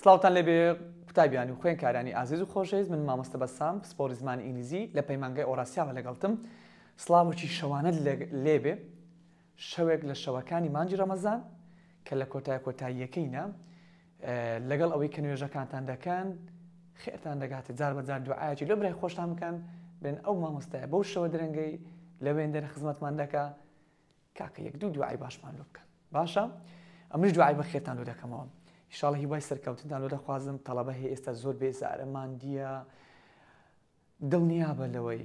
سلااوان لێبێ قوتابیانی و خوێن کارانی ئازیز و خۆشەویست من مامۆستە بەسام سپۆری زمانی ئینگلیزی لە پەیمانگای ئۆراسیاوە لەگەڵتم سلااوکی شەوانت لێبێ شەوێک لە شەوەکانی مانجی ڕەمەزان کە لە کۆتای کۆتاییەکەینە لەگەڵ ئەوەی کە نوێژەکانتان دەکەن خێتان دەگاتێت جار بەجار دوعاەکی لە برای خۆشتان بکەن بێن ئەو مامۆستای بەو شەوە درەنگەی لە وێندەر خزمەتمان دەکا کاکە یەک دوو دوعای باشمان لو بکەن باشە ئەمەش دوعای بە خێتان لو دەکەمەوە شڵ هیوای سەرکەوتدان لەرە خوازم تەڵەبە هەیە ئێستا زۆر بێزارەمان دیە دڵنیا بە لەوەی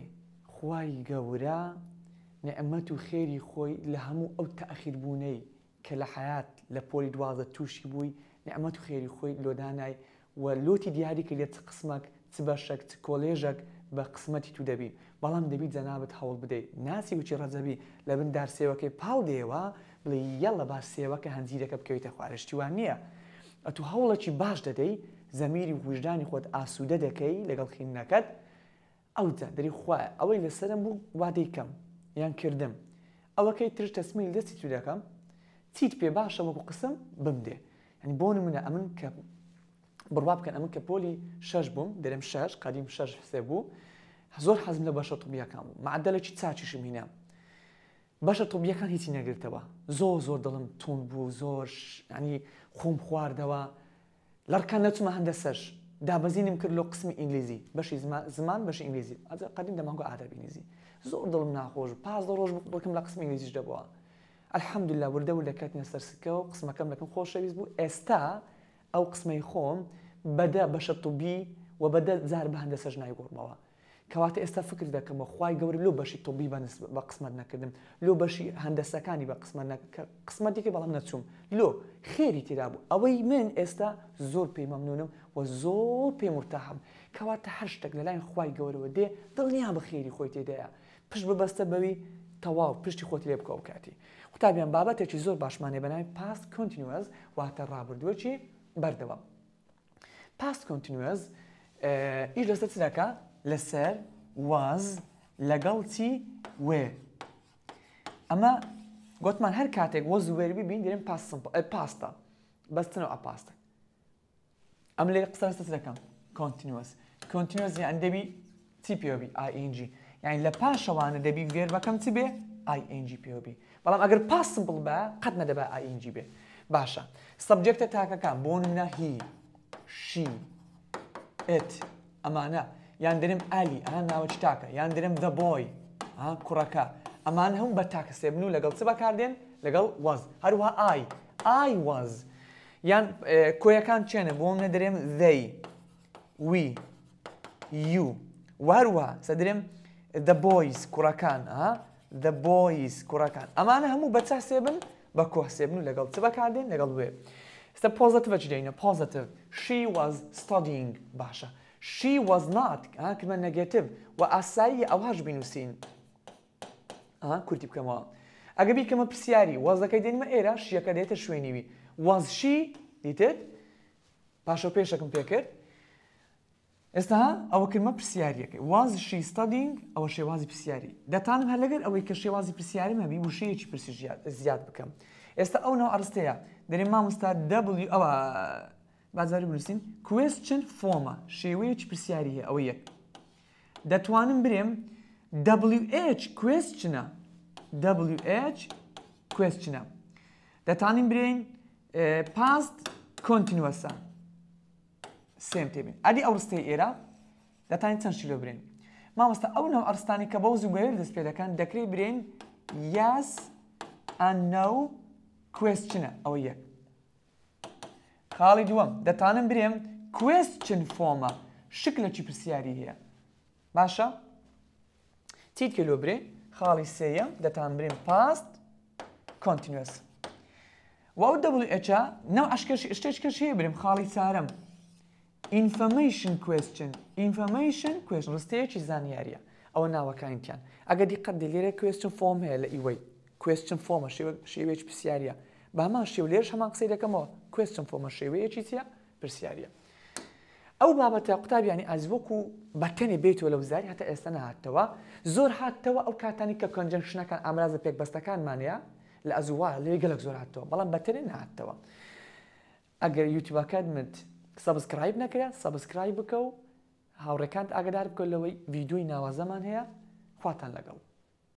خوای گەورە نەئەمەت و خێری خۆی لە هەموو ئەو تاخیر بوونەی کە لە حیات لە پۆلی دوازە تووشی بووی نەئەمەت و خێری خۆی لۆدانای و لۆتی دیاری کرد لە چ قسمەک چ بەشێک چ کۆلێژەک بە قسمەتی تو دەبی بەڵام دەبیت جەنابەت هەوڵ بدەیت ناسی وچی ڕەزەبی لە بن دارسێوەکەی پاڵ دێوە بڵێ یەڵە باشسێوەکە هەنجیرەکە بکەویتە خوارشتیوان نییە ئەتو هەوڵەکی باش دەدەی زەمیری وژدانی خۆت ئاسوودە دەکەی لەگەڵ خینەکەت ئەو دەری خوای ئەوەی لەسەرم بوو وادەیکەم یان کردم ئەوەکەی ترش تەسمیل دەستی تو دەکەم چیت پێ باشە وەکو قسم بمدێ ینی بۆ نمونە ئەمن کە بڕوا بکەن ئەمن کە پۆلی شەش بووم دەرم شەش قەدیم شەش سێ بوو زۆر حەزم لە بەشە توبیەکەم معدەلەی چاچیشم هینە بەشە تۆبیەکان هیچی نەگرتەوە زۆر زۆر دڵم تون بوو زۆر ینی خۆم خواردەوە لەڕکان نەچمە هەندە سەرش دابەزینم کرد لە قسمی ئینگلیزی بەشی زمان بەش ئینگلیزی ئەجا قەدیم دەماگو ئارەبینیزی زۆر دڵم ناخۆش پاس ڕۆژ بکم لە قسم ئینگلیزیش دەبووە الحەمدللا وردە و لە کاتینە سەرسکە و قسمەکەم لەکەم خۆشەویست بوو ئێستا ئەو قسمەی خۆم بەدە بەشە توبی و بەدە زار بە هەندە سەرژ نایگۆڕمەوە کەواتە ئێستا فکر دەکەمە خی گەوری لۆ بەشی تۆبی بە قسمت نەکردم لۆ بەشی هەندەسەکانی بە قسمت قسمەتێکی بەڵام نەچوم لۆ خێری تێدا بوو ئەوەی من ئێستا زۆر پێمەمنونم و زۆر پێمرتەحم کەواتە هەر شتێک لەلایەن خی گەورەوە دێ دڵنیا بە خێری خۆی تێدایە پشت ببەستە بەوی تەواو پشتی خۆت لێ بکەوە کاتی قوتابیان بابەتێکی زۆر باشمانێ بەناوی پاس کنتینوەز واتە ڕابردووەکی بەردەوام پاس کنتینوەز ئیش لەسەر چ دەکات لەسەر واز لەگەڵ چی وێ ئەمە گوتمان هەر کاتێک وە زوێربی بین دێن پاستە بەستنەوە ئەپاستە ئەم لێ قسە سەسەکەم کۆنتینوس کۆنتینوس یان دەبی چی پێبی ING یعنی لە پاشەوانە دەبی ڤێربەکەم چی بێ ING پێبی بەڵام ئەگەر پاسمبڵ بە قەت نەدەبە ING بێ باشە سەبجێکتە تاکەکان بۆ نە هی شی ئێت ئەمانە یان درم ئالی ئا ناوە تاکە یان درم دە بۆی کوڕەکە ئەمان هەم بە تاکە سێبن و لەگەڵ چ بەکاردێن لەگەڵ وەز هەروە ئای ئای وەز یان کۆیەکان چێنە بۆم نە درێم دەی وی یو وەروە سە درێم دە بۆیس کوڕەکان دە بۆیس کوڕەکان ئەمانە هەموو بە چا سێبن بە کۆسێبن و لەگەڵ چ بەکاردێن لەگەڵ وێ. ستا positive چدەینە positive she was studying باشە She was not کردمە نەگەتیب و ئاسایی ئەوهاش بینووسین کورتی بکەمەوە. ئەگە بیکەمە پرسیاری وازەکەی دێنمە ئێرە شیەکە دێتە شوێنیوی وازشی دیتت پاشە پێشەکەم پێکرد ئێستا ئەوە کردمە پرسیاریەکەی وازشی ستادینگ ئەوە شێوازی پرسیاری دەتانم هە لەگەر ئەوەی کە شێوازی پرسیاریم هەبی وشەیەکی پرسی زیاد بکەم ئێستا ئەو ناو ئەرستەیە دەێ مامۆستا دەبلی ئەوە بازاری بنووسین کوێسچن فۆمە شێوەیەکی پرسیاری هەیە ئەوە یەک دەتوانم برێم WH کوێسچنە WH کوێسچنە دەتانین برین پاست کۆنتینوەسە سێم تێبێ ئەدی ئەو ڕستەی ئێرە دەتانین چەند شیلۆ برێن مامۆستا ئەو نەو ئەرستانی کە بەو زیگوێر دەست پێ دەکەن دەکرێت برێن یاس ئەنە کوێسچنە ئەوە یەک خاڵی دووەم دەتانم برێم کوێستچن فۆمە شک لە چی پرسیاری هەیە باشە تیت کلۆبرێ خاڵی سەیە دەتان برێن پاست کۆنتینوس وەو دەبلH نەو ئەشکەش شتێشکەش هەیە برێم خاڵی سارم ئینفەمیشن کوێستچن ئینفەمیشن کوێژن ڕستەیەکی زانیاریە ئەوە ناوەکانیان ئەگە دیقەت دلێرە کوێستن فۆم هەیە لە ئیوەی کوێستن فۆمە شێوێک پرسیاریە بامان شێو لێرش هەمان قسەی دەکەمەوە کوێستم فۆمە شێوەیەکی چیە پرسیارە. ئەو بابەتە قوتابیانی ئازوەکو بەتەنی بێتەوە لە وزاری هەتا ئێستا نهاتەوە زۆر هاتەوە ئەو کاتانی کە کۆنجنشنەکان ئامرازە پێکبەستەکانمانەیە لە ئەزووا لێ گەلک زۆر هاتەوە بەڵام بەتەنێ نهاتەوە. ئەگەر یوتیوبەکانمت سەبسکرایب نەکرێت سەبسکرایب بکە و هاوڕەکانت ئاگدار بکە لەوەی ویددیوی ناوازەمان هەیە خواتان لەگەڵ.